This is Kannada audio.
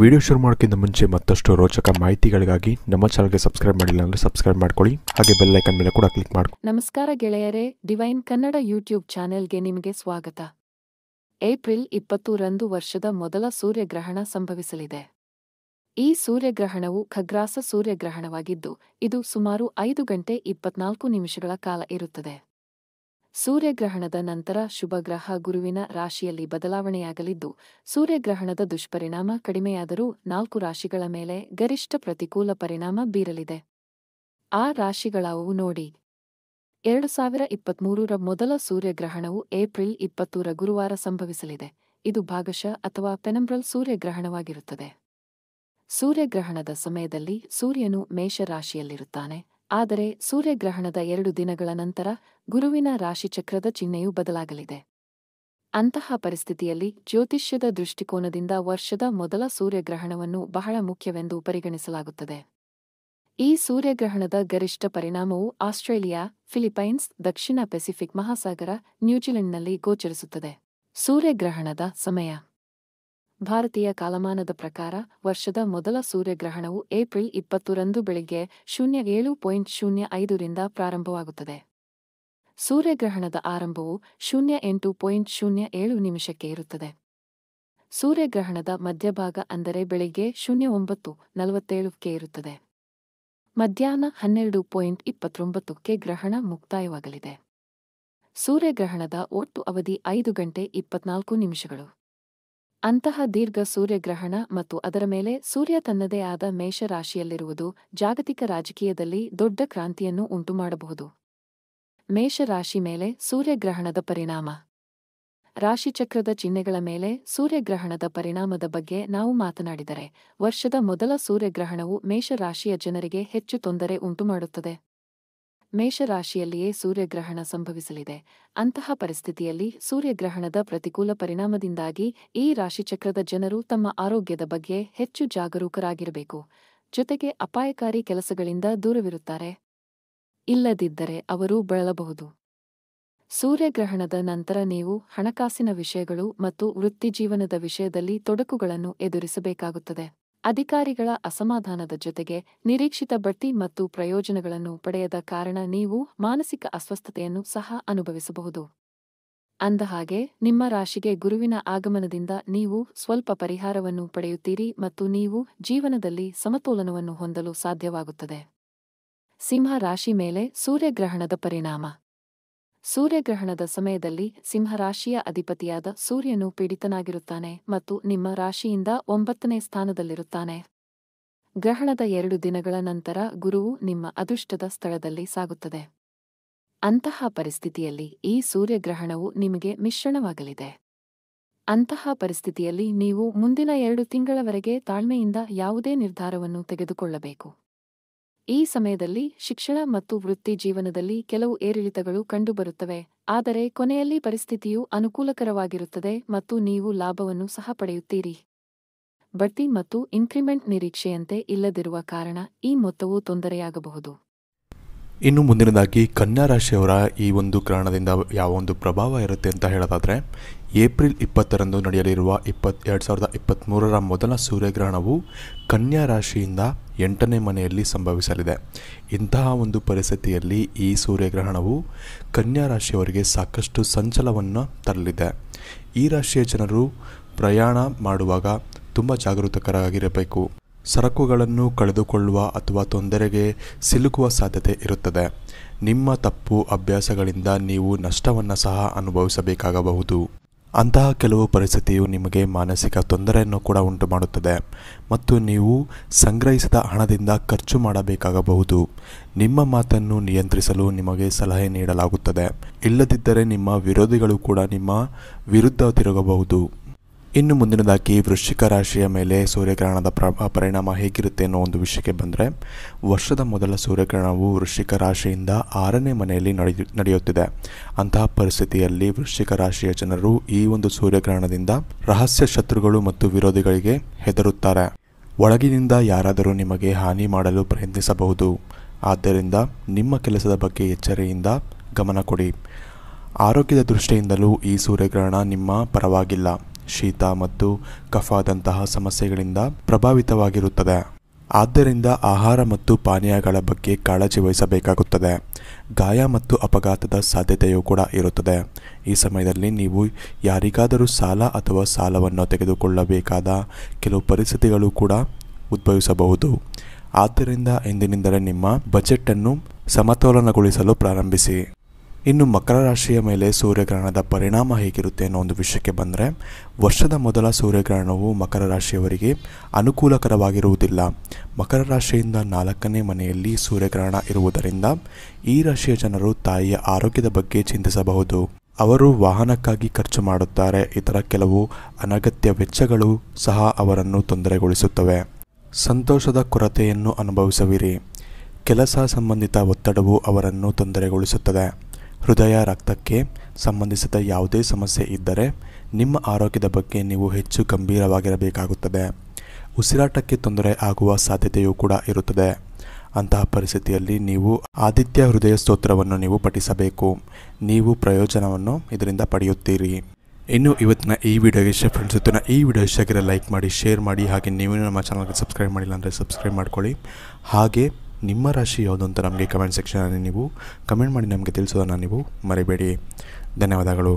ವಿಡಿಯೋ ಶುರು ಮಾಡೋಕ್ಕಿಂತ ಮುಂಚೆ ಮತ್ತಷ್ಟು ರೋಚಕ ಮಾಹಿತಿಗಳಿಗಾಗಿ ನಮ್ಮ ಚಾನಲ್ಗೆ ಸಬ್ಸ್ಕ್ರೈಬ್ ಮಾಡಿಲ್ಲ ಅಂದರೆ ಸಬ್ಸ್ಕ್ರೈಬ್ ಮಾಡ್ಕೊಳ್ಳಿ ಹಾಗೆ ಬೆಲ್ಲೈಕನ್ ಮೇಲೆ ಕೂಡ ಕ್ಲಿಕ್ ಮಾಡಿ ನಮಸ್ಕಾರ ಗೆಳೆಯರೇ ಡಿವೈನ್ ಕನ್ನಡ ಯೂಟ್ಯೂಬ್ ಚಾನೆಲ್ಗೆ ನಿಮಗೆ ಸ್ವಾಗತ ಏಪ್ರಿಲ್ ಇಪ್ಪತ್ತೂರಂದು ವರ್ಷದ ಮೊದಲ ಸೂರ್ಯಗ್ರಹಣ ಸಂಭವಿಸಲಿದೆ ಈ ಸೂರ್ಯಗ್ರಹಣವು ಖಗ್ರಾಸ ಸೂರ್ಯಗ್ರಹಣವಾಗಿದ್ದು ಇದು ಸುಮಾರು ಐದು ಗಂಟೆ ಇಪ್ಪತ್ನಾಲ್ಕು ನಿಮಿಷಗಳ ಕಾಲ ಇರುತ್ತದೆ ಸೂರ್ಯಗ್ರಹಣದ ನಂತರ ಶುಭಗ್ರಹ ಗುರುವಿನ ರಾಶಿಯಲ್ಲಿ ಬದಲಾವಣೆಯಾಗಲಿದ್ದು ಸೂರ್ಯಗ್ರಹಣದ ದುಷ್ಪರಿಣಾಮ ಕಡಿಮೆಯಾದರೂ ನಾಲ್ಕು ರಾಶಿಗಳ ಮೇಲೆ ಗರಿಷ್ಠ ಪ್ರತಿಕೂಲ ಪರಿಣಾಮ ಬೀರಲಿದೆ ಆ ರಾಶಿಗಳಾವು ನೋಡಿ ಎರಡು ಸಾವಿರ ಇಪ್ಪತ್ಮೂರರ ಮೊದಲ ಸೂರ್ಯಗ್ರಹಣವು ಏಪ್ರಿಲ್ ಇಪ್ಪತ್ತೂರ ಗುರುವಾರ ಸಂಭವಿಸಲಿದೆ ಇದು ಭಾಗಶಃ ಅಥವಾ ಪೆನಂಬ್ರಲ್ ಸೂರ್ಯಗ್ರಹಣವಾಗಿರುತ್ತದೆ ಸೂರ್ಯಗ್ರಹಣದ ಸಮಯದಲ್ಲಿ ಸೂರ್ಯನು ಮೇಷರಾಶಿಯಲ್ಲಿರುತ್ತಾನೆ ಆದರೆ ಸೂರ್ಯಗ್ರಹಣದ ಎರಡು ದಿನಗಳ ನಂತರ ಗುರುವಿನ ರಾಶಿಚಕ್ರದ ಚಿಹ್ನೆಯು ಬದಲಾಗಲಿದೆ ಅಂತಹ ಪರಿಸ್ಥಿತಿಯಲ್ಲಿ ಜ್ಯೋತಿಷ್ಯದ ದೃಷ್ಟಿಕೋನದಿಂದ ವರ್ಷದ ಮೊದಲ ಸೂರ್ಯಗ್ರಹಣವನ್ನು ಬಹಳ ಮುಖ್ಯವೆಂದು ಪರಿಗಣಿಸಲಾಗುತ್ತದೆ ಈ ಸೂರ್ಯಗ್ರಹಣದ ಗರಿಷ್ಠ ಪರಿಣಾಮವು ಆಸ್ಟ್ರೇಲಿಯಾ ಫಿಲಿಪೈನ್ಸ್ ದಕ್ಷಿಣ ಪೆಸಿಫಿಕ್ ಮಹಾಸಾಗರ ನ್ಯೂಜಿಲೆಂಡ್ನಲ್ಲಿ ಗೋಚರಿಸುತ್ತದೆ ಸೂರ್ಯಗ್ರಹಣದ ಸಮಯ ಭಾರತೀಯ ಕಾಲಮಾನದ ಪ್ರಕಾರ ವರ್ಷದ ಮೊದಲ ಸೂರ್ಯಗ್ರಹಣವು ಏಪ್ರಿಲ್ ಇಪ್ಪತ್ತರಂದು ಬೆಳಿಗ್ಗೆ ಶೂನ್ಯ ಏಳು ಪಾಯಿಂಟ್ ಶೂನ್ಯ ಐದರಿಂದ ಪ್ರಾರಂಭವಾಗುತ್ತದೆ ಸೂರ್ಯಗ್ರಹಣದ ಆರಂಭವು ಶೂನ್ಯ ಎಂಟು ಪಾಯಿಂಟ್ ಶೂನ್ಯ ಏಳು ನಿಮಿಷಕ್ಕೆ ಇರುತ್ತದೆ ಸೂರ್ಯಗ್ರಹಣದ ಮಧ್ಯಭಾಗ ಅಂದರೆ ಬೆಳಿಗ್ಗೆ ಶೂನ್ಯ ಒಂಬತ್ತು ನಲವತ್ತೇಳಕ್ಕೆ ಇರುತ್ತದೆ ಮಧ್ಯಾಹ್ನ ಹನ್ನೆರಡು ಪಾಯಿಂಟ್ ಇಪ್ಪತ್ತೊಂಬತ್ತಕ್ಕೆ ಗ್ರಹಣ ಮುಕ್ತಾಯವಾಗಲಿದೆ ಸೂರ್ಯಗ್ರಹಣದ ಒಟ್ಟು ಅವಧಿ ಐದು ಗಂಟೆ ಇಪ್ಪತ್ನಾಲ್ಕು ನಿಮಿಷಗಳು ಅಂತಹ ದೀರ್ಘ ಸೂರ್ಯಗ್ರಹಣ ಮತ್ತು ಅದರ ಮೇಲೆ ಸೂರ್ಯ ತನ್ನದೇ ಆದ ಮೇಷರಾಶಿಯಲ್ಲಿರುವುದು ಜಾಗತಿಕ ರಾಜಕೀಯದಲ್ಲಿ ದೊಡ್ಡ ಕ್ರಾಂತಿಯನ್ನು ಉಂಟುಮಾಡಬಹುದು ಮೇಷರಾಶಿ ಮೇಲೆ ಸೂರ್ಯಗ್ರಹಣದ ಪರಿಣಾಮ ರಾಶಿಚಕ್ರದ ಚಿಹ್ನೆಗಳ ಮೇಲೆ ಸೂರ್ಯಗ್ರಹಣದ ಪರಿಣಾಮದ ಬಗ್ಗೆ ನಾವು ಮಾತನಾಡಿದರೆ ವರ್ಷದ ಮೊದಲ ಸೂರ್ಯಗ್ರಹಣವು ಮೇಷರಾಶಿಯ ಜನರಿಗೆ ಹೆಚ್ಚು ತೊಂದರೆ ಉಂಟುಮಾಡುತ್ತದೆ ಮೇಷರಾಶಿಯಲ್ಲಿಯೇ ಸೂರ್ಯಗ್ರಹಣ ಸಂಭವಿಸಲಿದೆ ಅಂತಹ ಪರಿಸ್ಥಿತಿಯಲ್ಲಿ ಸೂರ್ಯಗ್ರಹಣದ ಪ್ರತಿಕೂಲ ಪರಿಣಾಮದಿಂದಾಗಿ ಈ ರಾಶಿಚಕ್ರದ ಜನರು ತಮ್ಮ ಆರೋಗ್ಯದ ಬಗ್ಗೆ ಹೆಚ್ಚು ಜಾಗರೂಕರಾಗಿರಬೇಕು ಜೊತೆಗೆ ಅಪಾಯಕಾರಿ ಕೆಲಸಗಳಿಂದ ದೂರವಿರುತ್ತಾರೆ ಇಲ್ಲದಿದ್ದರೆ ಅವರು ಬಳಲಬಹುದು ಸೂರ್ಯಗ್ರಹಣದ ನಂತರ ನೀವು ಹಣಕಾಸಿನ ವಿಷಯಗಳು ಮತ್ತು ವೃತ್ತಿಜೀವನದ ವಿಷಯದಲ್ಲಿ ತೊಡಕುಗಳನ್ನು ಎದುರಿಸಬೇಕಾಗುತ್ತದೆ ಅಧಿಕಾರಿಗಳ ಅಸಮಾಧಾನದ ಜೊತೆಗೆ ನಿರೀಕ್ಷಿತ ಬಡ್ತಿ ಮತ್ತು ಪ್ರಯೋಜನಗಳನ್ನು ಪಡೆಯದ ಕಾರಣ ನೀವು ಮಾನಸಿಕ ಅಸ್ವಸ್ಥತೆಯನ್ನು ಸಹ ಅನುಭವಿಸಬಹುದು ಅಂದಹಾಗೆ ನಿಮ್ಮ ರಾಶಿಗೆ ಗುರುವಿನ ಆಗಮನದಿಂದ ನೀವು ಸ್ವಲ್ಪ ಪರಿಹಾರವನ್ನು ಪಡೆಯುತ್ತೀರಿ ಮತ್ತು ನೀವು ಜೀವನದಲ್ಲಿ ಸಮತೋಲನವನ್ನು ಹೊಂದಲು ಸಾಧ್ಯವಾಗುತ್ತದೆ ಸಿಂಹ ರಾಶಿ ಮೇಲೆ ಸೂರ್ಯಗ್ರಹಣದ ಪರಿಣಾಮ ಸೂರ್ಯಗ್ರಹಣದ ಸಮಯದಲ್ಲಿ ಸಿಂಹರಾಶಿಯ ಅಧಿಪತಿಯಾದ ಸೂರ್ಯನು ಪೀಡಿತನಾಗಿರುತ್ತಾನೆ ಮತ್ತು ನಿಮ್ಮ ರಾಶಿಯಿಂದ ಒಂಬತ್ತನೇ ಸ್ಥಾನದಲ್ಲಿರುತ್ತಾನೆ ಗ್ರಹಣದ ಎರಡು ದಿನಗಳ ನಂತರ ಗುರುವು ನಿಮ್ಮ ಅದೃಷ್ಟದ ಸ್ಥಳದಲ್ಲಿ ಸಾಗುತ್ತದೆ ಅಂತಹ ಪರಿಸ್ಥಿತಿಯಲ್ಲಿ ಈ ಸೂರ್ಯಗ್ರಹಣವು ನಿಮಗೆ ಮಿಶ್ರಣವಾಗಲಿದೆ ಅಂತಹ ಪರಿಸ್ಥಿತಿಯಲ್ಲಿ ನೀವು ಮುಂದಿನ ಎರಡು ತಿಂಗಳವರೆಗೆ ತಾಳ್ಮೆಯಿಂದ ಯಾವುದೇ ನಿರ್ಧಾರವನ್ನು ತೆಗೆದುಕೊಳ್ಳಬೇಕು ಈ ಸಮಯದಲ್ಲಿ ಶಿಕ್ಷಣ ಮತ್ತು ವೃತ್ತಿ ಜೀವನದಲ್ಲಿ ಕೆಲವು ಏರಿಳಿತಗಳು ಕಂಡುಬರುತ್ತವೆ ಆದರೆ ಕೊನೆಯಲ್ಲಿ ಪರಿಸ್ಥಿತಿಯು ಅನುಕೂಲಕರವಾಗಿರುತ್ತದೆ ಮತ್ತು ನೀವು ಲಾಭವನ್ನು ಸಹ ಪಡೆಯುತ್ತೀರಿ ಬಡ್ತಿ ಮತ್ತು ಇನ್ಕ್ರಿಮೆಂಟ್ ನಿರೀಕ್ಷೆಯಂತೆ ಇಲ್ಲದಿರುವ ಕಾರಣ ಈ ಮೊತ್ತವು ತೊಂದರೆಯಾಗಬಹುದು ಇನ್ನು ಮುಂದಿನದಾಗಿ ಕನ್ಯಾ ರಾಶಿಯವರ ಈ ಒಂದು ಕಾರಣದಿಂದ ಒಂದು ಪ್ರಭಾವ ಇರುತ್ತೆ ಅಂತ ಹೇಳೋದಾದರೆ ಏಪ್ರಿಲ್ ಇಪ್ಪತ್ತರಂದು ನಡೆಯಲಿರುವ ಇಪ್ಪತ್ ಎರಡು ಸಾವಿರದ ಇಪ್ಪತ್ತ್ಮೂರರ ಮೊದಲ ಸೂರ್ಯಗ್ರಹಣವು ಕನ್ಯಾ ರಾಶಿಯಿಂದ ಎಂಟನೇ ಮನೆಯಲ್ಲಿ ಸಂಭವಿಸಲಿದೆ ಇಂತಹ ಒಂದು ಪರಿಸ್ಥಿತಿಯಲ್ಲಿ ಈ ಸೂರ್ಯಗ್ರಹಣವು ಕನ್ಯಾ ರಾಶಿಯವರಿಗೆ ಸಾಕಷ್ಟು ಸಂಚಲವನ್ನು ತರಲಿದೆ ಈ ರಾಶಿಯ ಜನರು ಪ್ರಯಾಣ ಮಾಡುವಾಗ ತುಂಬ ಜಾಗರೂಕರಾಗಿರಬೇಕು ಸರಕುಗಳನ್ನು ಕಳೆದುಕೊಳ್ಳುವ ಅಥವಾ ತೊಂದರೆಗೆ ಸಿಲುಕುವ ಸಾಧ್ಯತೆ ಇರುತ್ತದೆ ನಿಮ್ಮ ತಪ್ಪು ಅಭ್ಯಾಸಗಳಿಂದ ನೀವು ನಷ್ಟವನ್ನು ಸಹ ಅನುಭವಿಸಬೇಕಾಗಬಹುದು ಅಂತಹ ಕೆಲವು ಪರಿಸ್ಥಿತಿಯು ನಿಮಗೆ ಮಾನಸಿಕ ತೊಂದರೆಯನ್ನು ಕೂಡ ಉಂಟು ಮಾಡುತ್ತದೆ ಮತ್ತು ನೀವು ಸಂಗ್ರಹಿಸಿದ ಹಣದಿಂದ ಖರ್ಚು ಮಾಡಬೇಕಾಗಬಹುದು ನಿಮ್ಮ ಮಾತನ್ನು ನಿಯಂತ್ರಿಸಲು ನಿಮಗೆ ಸಲಹೆ ನೀಡಲಾಗುತ್ತದೆ ಇಲ್ಲದಿದ್ದರೆ ನಿಮ್ಮ ವಿರೋಧಿಗಳು ಕೂಡ ನಿಮ್ಮ ವಿರುದ್ಧ ತಿರುಗಬಹುದು ಇನ್ನು ಮುಂದಿನದಾಗಿ ವೃಶ್ಚಿಕ ರಾಶಿಯ ಮೇಲೆ ಸೂರ್ಯಗ್ರಹಣದ ಪ್ರಭಾವ ಪರಿಣಾಮ ಹೇಗಿರುತ್ತೆ ಅನ್ನೋ ಒಂದು ವಿಷಯಕ್ಕೆ ಬಂದರೆ ವರ್ಷದ ಮೊದಲ ಸೂರ್ಯಗ್ರಹಣವು ವೃಶ್ಚಿಕ ರಾಶಿಯಿಂದ ಆರನೇ ಮನೆಯಲ್ಲಿ ನಡೆಯ ನಡೆಯುತ್ತಿದೆ ಅಂತಹ ಪರಿಸ್ಥಿತಿಯಲ್ಲಿ ವೃಶ್ಚಿಕ ರಾಶಿಯ ಜನರು ಈ ಒಂದು ಸೂರ್ಯಗ್ರಹಣದಿಂದ ರಹಸ್ಯ ಶತ್ರುಗಳು ಮತ್ತು ವಿರೋಧಿಗಳಿಗೆ ಹೆದರುತ್ತಾರೆ ಒಳಗಿನಿಂದ ಯಾರಾದರೂ ನಿಮಗೆ ಹಾನಿ ಮಾಡಲು ಪ್ರಯತ್ನಿಸಬಹುದು ಆದ್ದರಿಂದ ನಿಮ್ಮ ಕೆಲಸದ ಬಗ್ಗೆ ಎಚ್ಚರಿಯಿಂದ ಗಮನ ಕೊಡಿ ಆರೋಗ್ಯದ ದೃಷ್ಟಿಯಿಂದಲೂ ಈ ಸೂರ್ಯಗ್ರಹಣ ನಿಮ್ಮ ಪರವಾಗಿಲ್ಲ ಶೀತ ಮತ್ತು ಕಫಾದಂತಹ ಸಮಸ್ಯೆಗಳಿಂದ ಪ್ರಭಾವಿತವಾಗಿರುತ್ತದೆ ಆದ್ದರಿಂದ ಆಹಾರ ಮತ್ತು ಪಾನೀಯಗಳ ಬಗ್ಗೆ ಕಾಳಜಿ ವಹಿಸಬೇಕಾಗುತ್ತದೆ ಗಾಯ ಮತ್ತು ಅಪಘಾತದ ಸಾಧ್ಯತೆಯೂ ಕೂಡ ಇರುತ್ತದೆ ಈ ಸಮಯದಲ್ಲಿ ನೀವು ಯಾರಿಗಾದರೂ ಸಾಲ ಅಥವಾ ಸಾಲವನ್ನು ತೆಗೆದುಕೊಳ್ಳಬೇಕಾದ ಕೆಲವು ಪರಿಸ್ಥಿತಿಗಳು ಕೂಡ ಉದ್ಭವಿಸಬಹುದು ಆದ್ದರಿಂದ ಎಂದಿನಿಂದಲೇ ನಿಮ್ಮ ಬಜೆಟನ್ನು ಸಮತೋಲನಗೊಳಿಸಲು ಪ್ರಾರಂಭಿಸಿ ಇನ್ನು ಮಕರ ರಾಶಿಯ ಮೇಲೆ ಸೂರ್ಯಗ್ರಹಣದ ಪರಿಣಾಮ ಹೇಗಿರುತ್ತೆ ಅನ್ನೋ ಒಂದು ವಿಷಯಕ್ಕೆ ಬಂದರೆ ವರ್ಷದ ಮೊದಲ ಸೂರ್ಯಗ್ರಹಣವು ಮಕರ ರಾಶಿಯವರಿಗೆ ಅನುಕೂಲಕರವಾಗಿರುವುದಿಲ್ಲ ಮಕರ ರಾಶಿಯಿಂದ ನಾಲ್ಕನೇ ಮನೆಯಲ್ಲಿ ಸೂರ್ಯಗ್ರಹಣ ಇರುವುದರಿಂದ ಈ ರಾಶಿಯ ಜನರು ತಾಯಿಯ ಆರೋಗ್ಯದ ಬಗ್ಗೆ ಚಿಂತಿಸಬಹುದು ಅವರು ವಾಹನಕ್ಕಾಗಿ ಖರ್ಚು ಮಾಡುತ್ತಾರೆ ಇತರ ಕೆಲವು ಅನಗತ್ಯ ವೆಚ್ಚಗಳು ಸಹ ಅವರನ್ನು ತೊಂದರೆಗೊಳಿಸುತ್ತವೆ ಸಂತೋಷದ ಕೊರತೆಯನ್ನು ಅನುಭವಿಸುವಿರಿ ಕೆಲಸ ಸಂಬಂಧಿತ ಒತ್ತಡವು ಅವರನ್ನು ತೊಂದರೆಗೊಳಿಸುತ್ತದೆ ಹೃದಯ ರಕ್ತಕ್ಕೆ ಸಂಬಂಧಿಸಿದ ಯಾವುದೇ ಸಮಸ್ಯೆ ಇದ್ದರೆ ನಿಮ್ಮ ಆರೋಗ್ಯದ ಬಗ್ಗೆ ನೀವು ಹೆಚ್ಚು ಗಂಭೀರವಾಗಿರಬೇಕಾಗುತ್ತದೆ ಉಸಿರಾಟಕ್ಕೆ ತೊಂದರೆ ಆಗುವ ಸಾಧ್ಯತೆಯೂ ಕೂಡ ಇರುತ್ತದೆ ಅಂತಹ ಪರಿಸ್ಥಿತಿಯಲ್ಲಿ ನೀವು ಆದಿತ್ಯ ಹೃದಯ ಸ್ತೋತ್ರವನ್ನು ನೀವು ಪಠಿಸಬೇಕು ನೀವು ಪ್ರಯೋಜನವನ್ನು ಇದರಿಂದ ಪಡೆಯುತ್ತೀರಿ ಇನ್ನು ಇವತ್ತಿನ ಈ ವಿಡಿಯೋಗೆ ಇಷ್ಟ ಫ್ರೆಂಡ್ಸ್ ಇವತ್ತಿನ ಈ ವಿಡಿಯೋ ಇಷ್ಟ ಲೈಕ್ ಮಾಡಿ ಶೇರ್ ಮಾಡಿ ಹಾಗೆ ನೀವು ನಮ್ಮ ಚಾನಲ್ಗೆ ಸಬ್ಸ್ಕ್ರೈಬ್ ಮಾಡಿಲ್ಲ ಅಂದರೆ ಸಬ್ಸ್ಕ್ರೈಬ್ ಮಾಡ್ಕೊಳ್ಳಿ ಹಾಗೆ ನಿಮ್ಮ ರಾಶಿ ಯಾವುದು ಅಂತ ನಮಗೆ ಕಮೆಂಟ್ ಸೆಕ್ಷನಲ್ಲಿ ನೀವು ಕಮೆಂಟ್ ಮಾಡಿ ನಮಗೆ ತಿಳಿಸೋದನ್ನು ನೀವು ಮರಿಬೇಡಿ ಧನ್ಯವಾದಗಳು